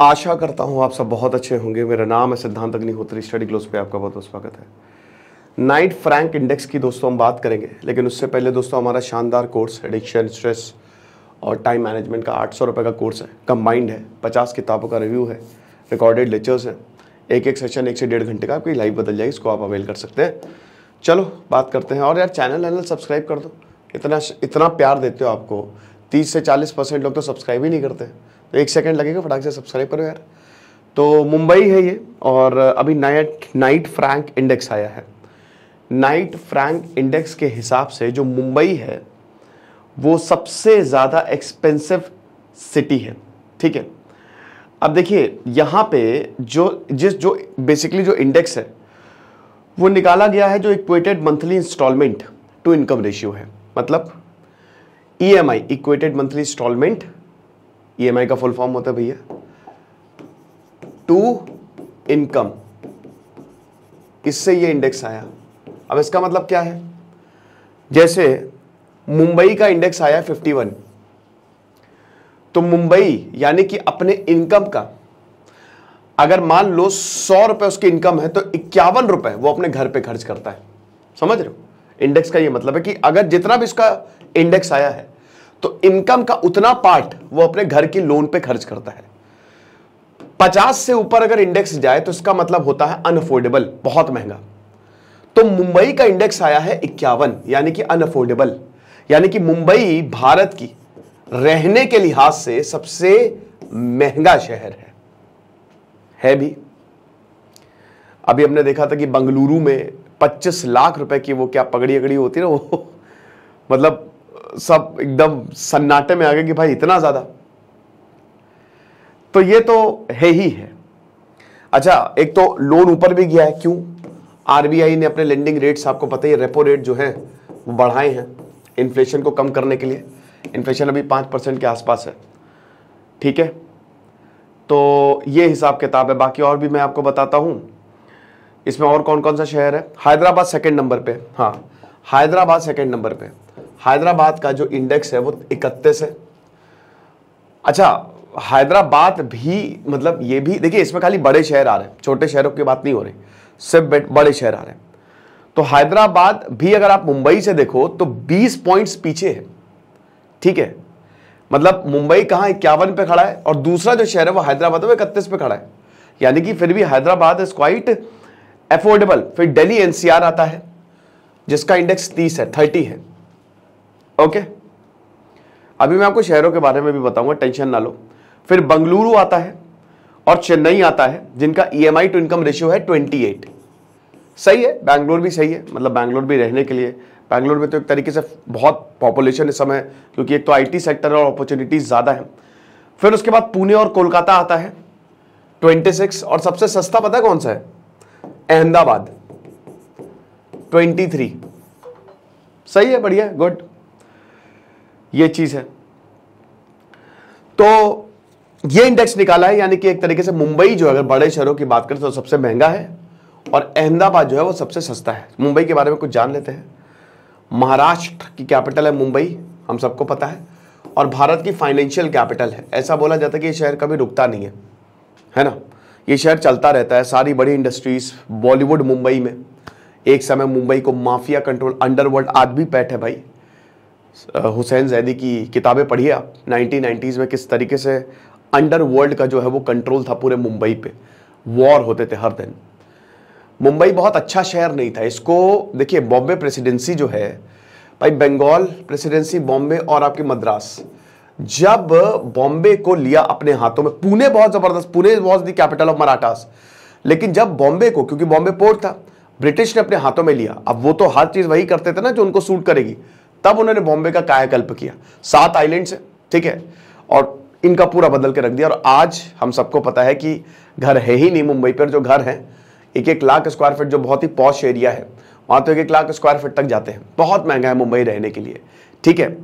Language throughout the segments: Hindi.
आशा करता हूँ आप सब बहुत अच्छे होंगे मेरा नाम है सिद्धांत अग्निहोत्री स्टडी क्लोज पे आपका बहुत बहुत स्वागत है नाइट फ्रैंक इंडेक्स की दोस्तों हम बात करेंगे लेकिन उससे पहले दोस्तों हमारा शानदार कोर्स एडिक्शन स्ट्रेस और टाइम मैनेजमेंट का आठ सौ रुपये का कोर्स है कंबाइंड है पचास किताबों का रिव्यू है रिकॉर्डेड लेक्चर्स हैं एक एक सेशन एक से डेढ़ घंटे का आपकी लाइफ बदल जाएगी इसको आप अवेल कर सकते हैं चलो बात करते हैं और यार चैनल वैनल सब्सक्राइब कर दो इतना इतना प्यार देते हो आपको तीस से चालीस परसेंट लोग तो सब्सक्राइब ही नहीं करते तो एक सेकेंड लगेगा फटाक से सब्सक्राइब करो यार तो मुंबई है ये और अभी नाइट नाइट फ्रैंक इंडेक्स आया है नाइट फ्रैंक इंडेक्स के हिसाब से जो मुंबई है वो सबसे ज़्यादा एक्सपेंसिव सिटी है ठीक है अब देखिए यहाँ पे जो जिस जो बेसिकली जो इंडेक्स है वो निकाला गया है जो equated monthly installment to income ratio है मतलब E M I equated monthly installment EMI e का फुल फॉर्म होता है भैया टू इनकम इससे ये इंडेक्स आया अब इसका मतलब क्या है जैसे मुंबई का इंडेक्स आया 51 तो मुंबई यानी कि अपने इनकम का अगर मान लो सौ रुपए उसकी इनकम है तो इक्यावन रुपए वो अपने घर पे खर्च करता है समझ रहे हो इंडेक्स का ये मतलब है कि अगर जितना भी उसका इंडेक्स आया है तो इनकम का उतना पार्ट वो अपने घर की लोन पे खर्च करता है पचास से ऊपर अगर इंडेक्स जाए तो इसका मतलब होता है अनअफोर्डेबल बहुत महंगा तो मुंबई का इंडेक्स आया है इक्यावन यानी कि अनअफोर्डेबल यानी कि मुंबई भारत की रहने के लिहाज से सबसे महंगा शहर है है भी अभी हमने देखा था कि बंगलुरु में 25 लाख रुपए की वो क्या पगड़ी अगड़ी होती है ना वो मतलब सब एकदम सन्नाटे में आ गए कि भाई इतना ज़्यादा तो ये तो है ही है अच्छा एक तो लोन ऊपर भी गया है क्यों आरबीआई ने अपने लेंडिंग रेट्स आपको पता ही रेपो रेट जो है वो बढ़ाए हैं इन्फ्लेशन को कम करने के लिए इन्फ्लेशन अभी पांच परसेंट के आसपास है ठीक है तो ये हिसाब किताब है बाकी और भी मैं आपको बताता हूं इसमें और कौन कौन सा शहर है हैदराबाद सेकेंड नंबर पर हाँ हैदराबाद सेकेंड नंबर पर हैदराबाद का जो इंडेक्स है वो इकतीस है अच्छा हैदराबाद भी मतलब ये भी देखिए इसमें खाली बड़े शहर आ रहे हैं छोटे शहरों की बात नहीं हो रही सिर्फ बड़े शहर आ रहे हैं तो हैदराबाद भी अगर आप मुंबई से देखो तो 20 पॉइंट्स पीछे है ठीक है मतलब मुंबई कहाँ इक्यावन पे खड़ा है और दूसरा जो शहर है वो हैदराबाद है वो इकतीस पे खड़ा है यानी कि फिर भी हैदराबाद इज क्वाइट एफोर्डेबल फिर डेली एनसीआर आता है जिसका इंडेक्स तीस है थर्टी है ओके अभी मैं आपको शहरों के बारे में भी बताऊंगा टेंशन ना लो फिर बंगलुरु आता है और चेन्नई आता है जिनका ई टू इनकम रेशियो है 28 सही है बैंगलोर भी सही है मतलब बैंगलोर भी रहने के लिए बैंगलोर में तो एक तरीके से बहुत पॉपुलेशन इस समय क्योंकि एक तो आईटी सेक्टर और अपॉर्चुनिटीज ज़्यादा है फिर उसके बाद पुणे और कोलकाता आता है 26 और सबसे सस्ता पता कौन सा है अहमदाबाद 23 सही है बढ़िया गुड ये चीज है तो ये इंडेक्स निकाला है यानी कि एक तरीके से मुंबई जो अगर बड़े शहरों की बात करें तो सबसे महंगा है और अहमदाबाद जो है वो सबसे सस्ता है मुंबई के बारे में कुछ जान लेते हैं महाराष्ट्र की कैपिटल है मुंबई हम सबको पता है और भारत की फाइनेंशियल कैपिटल है ऐसा बोला जाता है कि ये शहर कभी रुकता नहीं है है ना ये शहर चलता रहता है सारी बड़ी इंडस्ट्रीज बॉलीवुड मुंबई में एक समय मुंबई को माफिया कंट्रोल अंडरवर्ल्ड आज भी पैठ है भाई हुसैन जैदी की किताबें पढ़िए आप नाइनटीन में किस तरीके से अंडर वर्ल्ड का जो है वो कंट्रोल था पूरे मुंबई पे वॉर होते थे हर दिन मुंबई बहुत अच्छा शहर नहीं था इसको देखिए बॉम्बे प्रेसिडेंसी जो है भाई बंगाल प्रेसिडेंसी बॉम्बे और आपकी मद्रास जब बॉम्बे को लिया अपने हाथों में पुणे बहुत ज़बरदस्त Pune was the capital of Marathas लेकिन जब बॉम्बे को क्योंकि बॉम्बे पोर्ट था ब्रिटिश ने अपने हाथों में लिया अब वो तो हर चीज़ वही करते थे ना जो उनको सूट करेगी तब उन्होंने बॉम्बे का कायाकल्प किया सात आइलैंड्स है ठीक है और इनका पूरा बदल के रख दिया और आज हम सबको पता है कि घर है ही नहीं मुंबई पर जो घर है एक एक लाख स्क्वायर फीट जो बहुत ही पॉश एरिया है वहां तो एक एक लाख स्क्वायर फीट तक जाते हैं बहुत महंगा है मुंबई रहने के लिए ठीक है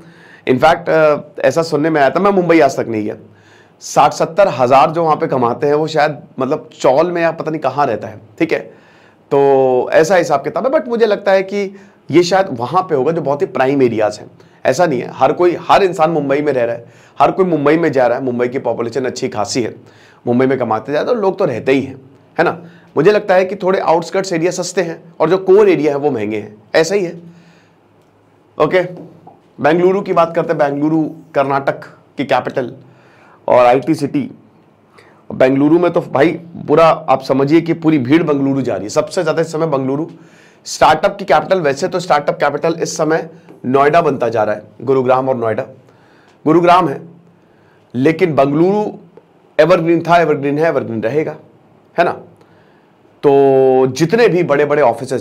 इनफैक्ट ऐसा सुनने में आया था मैं मुंबई आज तक नहीं गया साठ सत्तर हज़ार जो वहां पे कमाते हैं वो शायद मतलब चौल में या पता नहीं कहाँ रहता है ठीक है तो ऐसा हिसाब किताब है बट मुझे लगता है कि ये शायद वहां पे होगा जो बहुत ही प्राइम एरियाज़ हैं ऐसा नहीं है हर कोई हर इंसान मुंबई में रह रहा है हर कोई मुंबई में जा रहा है मुंबई की पॉपुलेशन अच्छी खासी है मुंबई में कमाते जाते हैं लोग तो रहते ही हैं है ना मुझे लगता है कि थोड़े आउटस्कर्ट्स एरिया सस्ते हैं और जो कोर एरिया है वो महंगे हैं ऐसा ही है ओके बेंगलुरु की बात करते हैं बेंगलुरु कर्नाटक की कैपिटल और आईटी सिटी बेंगलुरु में तो भाई पूरा आप समझिए कि पूरी भीड़ बेंगलुरु जा रही है सबसे ज़्यादा इस समय बेंगलुरु स्टार्टअप की कैपिटल वैसे तो स्टार्टअप कैपिटल इस समय नोएडा बनता जा रहा है गुरुग्राम और नोएडा गुरुग्राम है लेकिन बंगलुरु एवरग्रीन था एवरग्रीन है एवरग्रीन रहेगा है ना तो जितने भी बड़े बड़े ऑफिस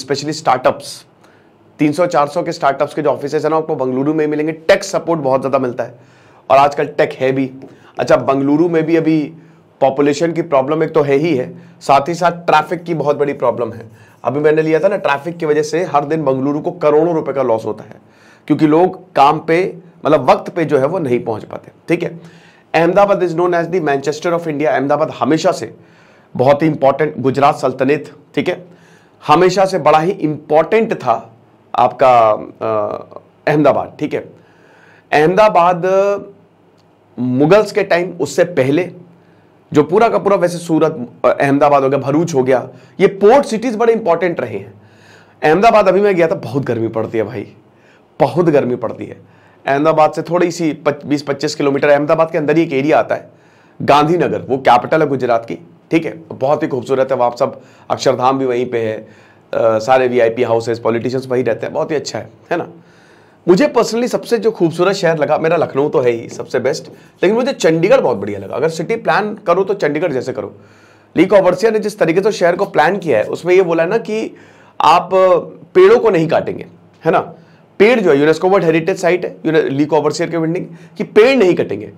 स्पेशली स्टार्टअप्स 300-400 के स्टार्टअप्स के जो ऑफिस है ना आपको बंगलुरु में मिलेंगे टेक सपोर्ट बहुत ज़्यादा मिलता है और आजकल टेक है भी अच्छा बंगलुरु में भी अभी पॉपुलेशन की प्रॉब्लम एक तो है ही है साथ ही साथ ट्रैफिक की बहुत बड़ी प्रॉब्लम है अभी मैंने लिया था ना ट्रैफिक की वजह से हर दिन बंगलुरु को करोड़ों रुपए का लॉस होता है क्योंकि लोग काम पे मतलब वक्त पे जो है वो नहीं पहुंच पाते ठीक है Ahmedabad is known as the Manchester of India Ahmedabad हमेशा से बहुत ही इंपॉर्टेंट गुजरात सल्तनत ठीक है हमेशा से बड़ा ही इंपॉर्टेंट था आपका अहमदाबाद ठीक है अहमदाबाद मुगल्स के टाइम उससे पहले जो पूरा का पूरा वैसे सूरत अहमदाबाद हो गया भरूच हो गया ये पोर्ट सिटीज बड़े इंपॉर्टेंट रहे हैं अहमदाबाद अभी मैं गया था बहुत गर्मी पड़ती है भाई बहुत गर्मी पड़ती है अहमदाबाद से थोड़ी सी बीस पच्चीस किलोमीटर अहमदाबाद के अंदर ही एक एरिया आता है गांधीनगर वो कैपिटल है गुजरात की ठीक है बहुत ही खूबसूरत है वहाँ सब अक्षरधाम भी वहीं पे है आ, सारे वीआईपी हाउसेस पॉलिटिशियंस वहीं रहते हैं बहुत ही अच्छा है है ना मुझे पर्सनली सबसे जो खूबसूरत शहर लगा मेरा लखनऊ तो है ही सबसे बेस्ट लेकिन मुझे चंडीगढ़ बहुत बढ़िया लगा अगर सिटी प्लान करो तो चंडीगढ़ जैसे करो ली कॉबर्सिया ने जिस तरीके से तो शहर को प्लान किया है उसमें ये बोला ना कि आप पेड़ों को नहीं काटेंगे है ना पेड़ जो है यूनेस्को वर्ल्ड हेरिटेज साइट है ली कॉबर्सियर के बिल्डिंग कि पेड़ नहीं कटेंगे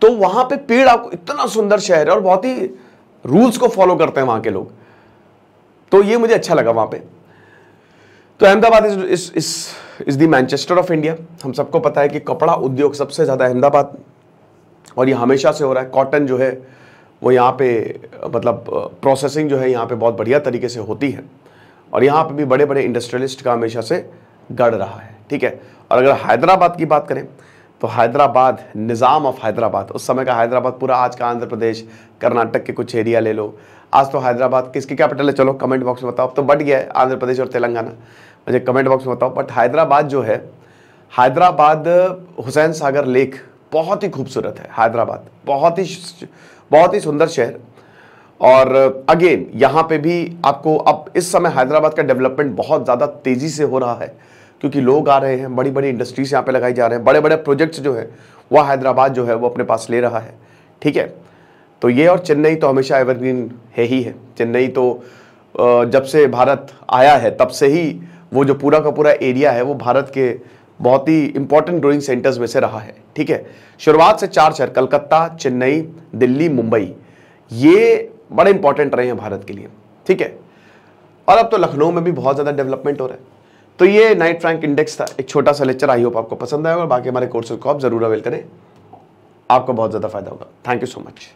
तो वहाँ पे पेड़ आपको इतना सुंदर शहर है और बहुत ही रूल्स को फॉलो करते हैं वहाँ के लोग तो ये मुझे अच्छा लगा वहाँ पे तो Ahmedabad is, is, is is the Manchester of India हम सबको पता है कि कपड़ा उद्योग सबसे ज़्यादा अहमदाबाद और ये हमेशा से हो रहा है कॉटन जो है वो यहाँ पे मतलब प्रोसेसिंग जो है यहाँ पे बहुत बढ़िया तरीके से होती है और यहाँ पे भी बड़े बड़े इंडस्ट्रियलिस्ट का हमेशा से गढ़ रहा है ठीक है और अगर हैदराबाद की बात करें तो हैदराबाद निज़ाम ऑफ हैदराबाद उस समय का हैदराबाद पूरा आज का आंध्र प्रदेश कर्नाटक के कुछ एरिया ले लो आज तो हैदराबाद किसकी कैपिटल है चलो कमेंट बॉक्स में बताओ अब तो बट गया है आंध्र प्रदेश और तेलंगाना मुझे कमेंट बॉक्स में बताओ बट हैदराबाद जो है हैदराबाद हुसैन सागर लेक बहुत ही खूबसूरत है हैदराबाद बहुत ही बहुत ही सुंदर शहर और अगेन यहाँ पे भी आपको अब इस समय हैदराबाद का डेवलपमेंट बहुत ज़्यादा तेज़ी से हो रहा है क्योंकि लोग आ रहे हैं बड़ी बड़ी इंडस्ट्रीज यहाँ पे लगाई जा रहे हैं बड़े बड़े प्रोजेक्ट्स जो है वह हैदराबाद जो है वो अपने पास ले रहा है ठीक है तो ये और चेन्नई तो हमेशा एवरग्रीन है ही है चेन्नई तो जब से भारत आया है तब से ही वो जो पूरा का पूरा एरिया है वो भारत के बहुत ही इंपॉर्टेंट ग्रोइंग सेंटर्स में से रहा है ठीक है शुरुआत से चार शहर कलकत्ता चेन्नई दिल्ली मुंबई ये बड़े इंपॉर्टेंट रहे हैं भारत के लिए ठीक है और अब तो लखनऊ में भी बहुत ज़्यादा डेवलपमेंट हो रहा है तो ये नाइट फ्रैंक इंडेक्स था एक छोटा सा लेक्चर आई होप आपको पसंद आएगा और बाकी हमारे कोर्सेज को आप जरूर अवेल करें आपको बहुत ज़्यादा फायदा होगा थैंक यू सो मच